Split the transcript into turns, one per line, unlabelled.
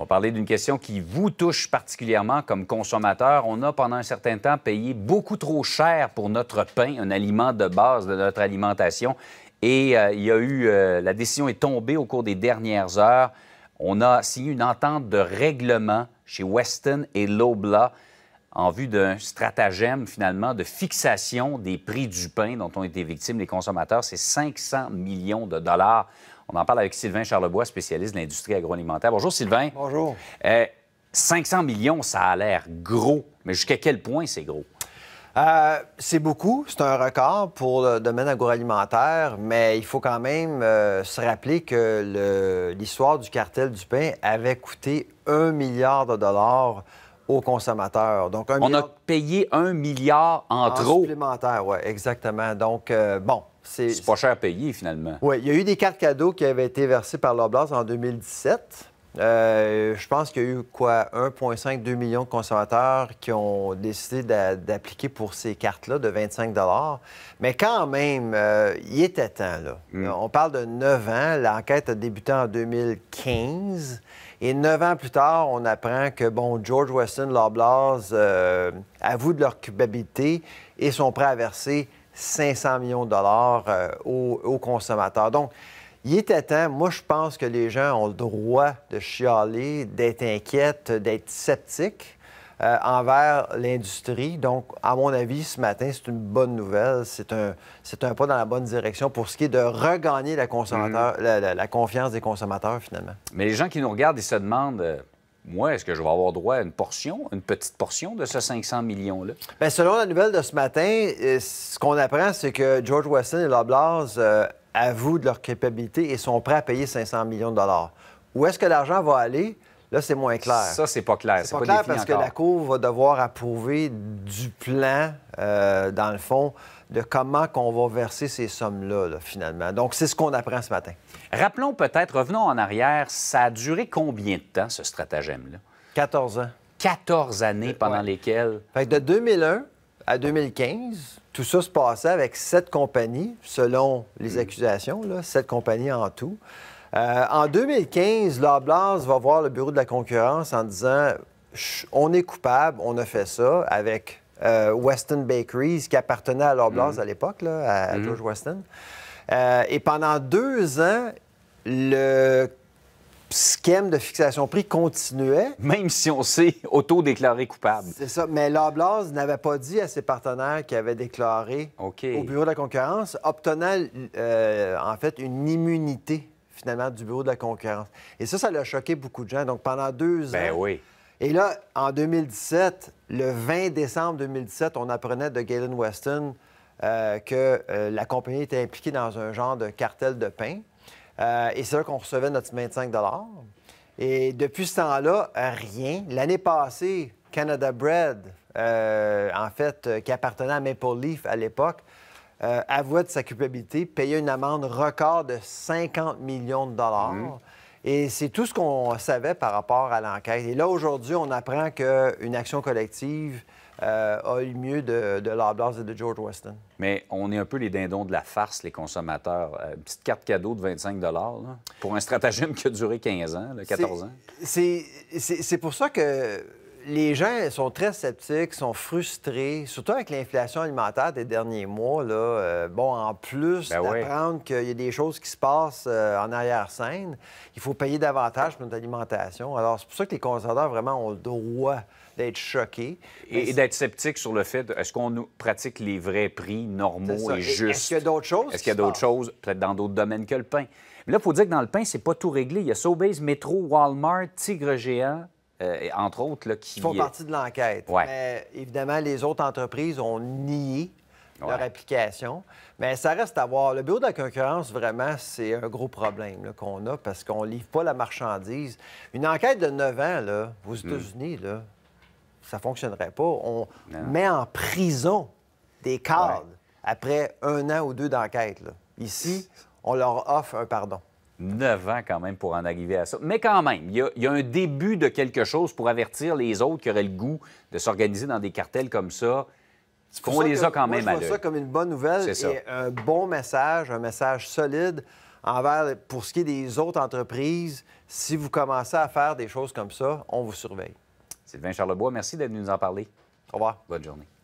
On parler d'une question qui vous touche particulièrement comme consommateur. On a pendant un certain temps payé beaucoup trop cher pour notre pain, un aliment de base de notre alimentation. Et euh, il y a eu, euh, la décision est tombée au cours des dernières heures. On a signé une entente de règlement chez Weston et Lobla en vue d'un stratagème finalement de fixation des prix du pain dont ont été victimes les consommateurs. C'est 500 millions de dollars on en parle avec Sylvain Charlebois, spécialiste de l'industrie agroalimentaire. Bonjour, Sylvain.
Bonjour. 500 euh, millions, ça a l'air gros, mais jusqu'à quel point c'est gros? Euh, c'est beaucoup, c'est un record pour le domaine agroalimentaire, mais il faut quand même euh, se rappeler que l'histoire du cartel du pain avait coûté un milliard de dollars aux consommateurs. Donc, On a payé un milliard en, en trop. Supplémentaire, oui, exactement. Donc, bon, c'est pas cher à payer, finalement. Oui, il y a eu des cartes cadeaux qui avaient été versées par l'Oblast en 2017. Euh, je pense qu'il y a eu quoi 1,5-2 millions de consommateurs qui ont décidé d'appliquer pour ces cartes-là de 25 Mais quand même, euh, il était temps. Là. Mm. Euh, on parle de 9 ans. L'enquête a débuté en 2015. Et 9 ans plus tard, on apprend que bon, George Weston, Loblaws avouent de leur culpabilité et sont prêts à verser 500 millions de dollars euh, aux, consommateurs. Donc, il était temps. Moi, je pense que les gens ont le droit de chialer, d'être inquiètes, d'être sceptiques. Euh, envers l'industrie. Donc, à mon avis, ce matin, c'est une bonne nouvelle. C'est un, c'est un pas dans la bonne direction pour ce qui est de regagner la, mm. la, confiance des consommateurs, finalement.
Mais les gens qui nous regardent, ils se demandent euh, moi, est-ce que je vais avoir droit à une portion, une petite portion de ce 500 millions-là? Bien,
selon la nouvelle de ce matin, euh, ce qu'on apprend, c'est que George Wesson et Loblaws euh, avouent de leur capacité et sont prêts à payer 500 millions de dollars. Où est-ce que l'argent va aller? Là, c'est moins clair. Ça, c'est pas clair. C'est pas, clair parce que la Cour va devoir approuver du plan, euh, dans le fond, de comment qu'on va verser ces sommes-là, finalement. Donc, c'est ce qu'on apprend ce matin. Rappelons peut-être, revenons en arrière, ça a duré combien de temps, ce stratagème-là? 14 ans. 14 années euh, pendant lesquelles... de 2001 à 2015, tout ça se passait avec sept compagnies, selon les hmm. accusations, sept compagnies en tout. Euh, en 2015, Loblaws va voir le bureau de la concurrence en disant on est coupable, on a fait ça avec Western euh, Weston Bakeries, qui appartenait à Loblaws mm. à l'époque, à, mm. George Weston. Euh, et pendant deux ans, le schème de fixation prix continuait.
Même si on s'est auto-déclaré coupable.
C'est ça. Mais Loblaws n'avait pas dit à ses partenaires qu'il avait déclaré au bureau de la concurrence, obtenant en fait une immunité finalement, du bureau de la concurrence. Et ça, ça l'a choqué beaucoup de gens. Donc, pendant deux ben ans... oui. Et là, en 2017, le 20 décembre 2017, on apprenait de Galen Weston euh, que euh, la compagnie était impliquée dans un genre de cartel de pain. Euh, et c'est là qu'on recevait notre 25 Et depuis ce temps-là, rien. L'année passée, Canada Bread, en fait, qui appartenait à Maple Leaf à l'époque, euh, de sa culpabilité, payait une amende record de 50 millions de dollars. Mm-hmm. Et c'est tout ce qu'on savait par rapport à l'enquête. Et là, aujourd'hui, on apprend qu'une action collective euh, a eu mieux de, de Loblaws et de George Weston.
Mais on est un peu les dindons de la farce, les consommateurs. Euh, une petite carte cadeau de 25 dollars pour un stratagème qui a duré 15 ans, 14 ans.
C'est pour ça que les gens sont très sceptiques, sont frustrés, surtout avec l'inflation alimentaire des derniers mois. Là, euh, bon, en plus ben d'apprendre qu'il y a des choses qui se passent euh, en arrière-scène, il faut payer davantage pour notre alimentation. Alors, c'est pour ça que les consommateurs, vraiment, ont le droit d'être choqués.
Et, d'être sceptiques sur le fait, est-ce qu'on pratique les vrais prix normaux et, justes? Est-ce qu'il y a d'autres
choses? Est-ce qu'il y a d'autres choses,
peut-être dans d'autres domaines que le pain? Mais là, il faut dire que dans le pain, c'est pas tout réglé. Il y a Sobeys, Métro, Walmart, Tigre Géant, euh, entre autres, qui... Ils font euh, partie de
l'enquête. Mais évidemment, les autres entreprises ont nié leur application. Mais ça reste à voir. Le bureau de la concurrence, vraiment, c'est un gros problème qu'on a parce qu'on ne livre pas la marchandise. Une enquête de 9 ans, là, aux hmm. États-Unis, ça ne fonctionnerait pas. On met en prison des cadres après un an ou deux d'enquête. Ici, on leur offre un pardon.
Neuf ans quand même pour en arriver à ça. Mais quand même, il y, a, un début de quelque chose pour avertir les autres qui auraient le goût de s'organiser dans des cartels comme ça.
On les a quand même ça comme une bonne nouvelle et un bon message, un message solide envers, pour ce qui est des autres entreprises. Si vous commencez à faire des choses comme ça, on vous surveille. Sylvain Charlebois, merci d'être venu nous en parler. Au revoir. Bonne journée.